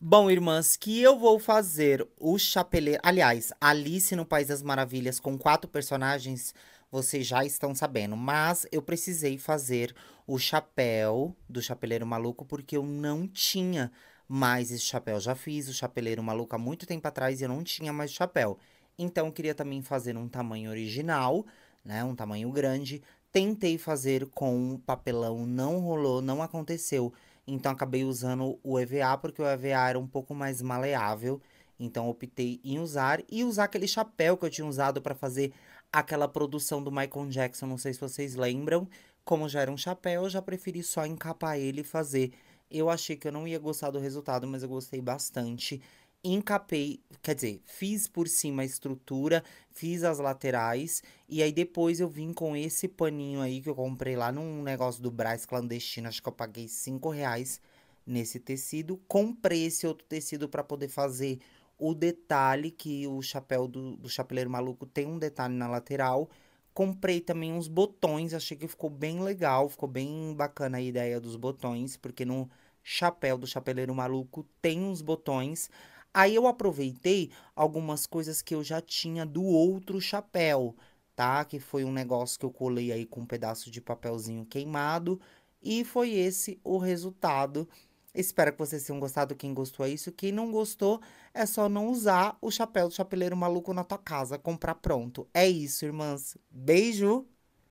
Bom, irmãs, que eu vou fazer o Chapeleiro. Aliás, Alice no País das Maravilhas com quatro personagens, vocês já estão sabendo. Mas eu precisei fazer o chapéu do Chapeleiro Maluco porque eu não tinha mais esse chapéu. Já fiz o Chapeleiro Maluco há muito tempo atrás e eu não tinha mais chapéu. Então, eu queria também fazer um tamanho original, né? Um tamanho grande, tentei fazer com papelão, não rolou, não aconteceu. Então acabei usando o EVA, porque o EVA era um pouco mais maleável. Então optei em usar e usar aquele chapéu que eu tinha usado para fazer aquela produção do Michael Jackson, não sei se vocês lembram. Como já era um chapéu, eu já preferi só encapar ele e fazer. Eu achei que eu não ia gostar do resultado, mas eu gostei bastante encapei, quer dizer, fiz por cima a estrutura, fiz as laterais e aí depois eu vim com esse paninho aí que eu comprei lá num negócio do Brás clandestino, acho que eu paguei 5 reais nesse tecido. Comprei esse outro tecido para poder fazer o detalhe que o chapéu do, do chapeleiro maluco tem um detalhe na lateral. Comprei também uns botões, achei que ficou bem legal, ficou bem bacana a ideia dos botões, porque no chapéu do chapeleiro maluco tem uns botões. Aí eu aproveitei algumas coisas que eu já tinha do outro chapéu, tá? Que foi um negócio que eu colei aí com um pedaço de papelzinho queimado. E foi esse o resultado. Espero que vocês tenham gostado. Quem gostou é isso. Quem não gostou, é só não usar o chapéu do chapeleiro maluco na tua casa. Comprar pronto. É isso, irmãs. Beijo!